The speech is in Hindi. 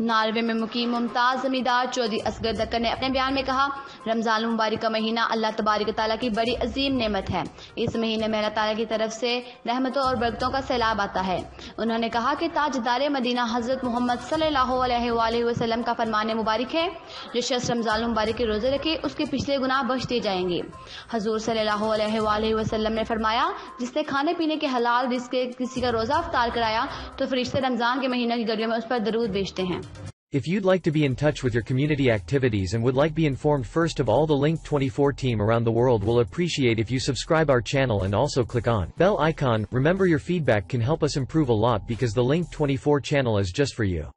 नारवे में मुकीम मुमताज़ जमींदार चौधरी असगर दक्कर ने अपने बयान में कहा रमज़ान मुबारक का महीना अल्लाह तबारक ताली की बड़ी अजीम नेमत है इस महीने में अल्लाह ताली की तरफ से रहमतों और बरकतों का सैलाब आता है उन्होंने कहा कि ताजदार मदीना हज़रत मोहम्मद सल्ला का फरमान मुबारक है जो शख्स रमज़ान मुबारक के रोज़े रखे उसके पिछले गुनाह बख्श दिए जाएंगे हजूर सल्ला वसलम ने फरमाया जिसने खाने पीने के हलाल जिसके किसी का रोज़ा अफ्तार कराया तो फरिश्ते रमज़ान के महीने की गलियों में उस पर दरूद बेचते हैं If you'd like to be in touch with your community activities and would like be informed first of all the Link 24 team around the world will appreciate if you subscribe our channel and also click on bell icon, remember your feedback can help us improve a lot because the Link 24 channel is just for you.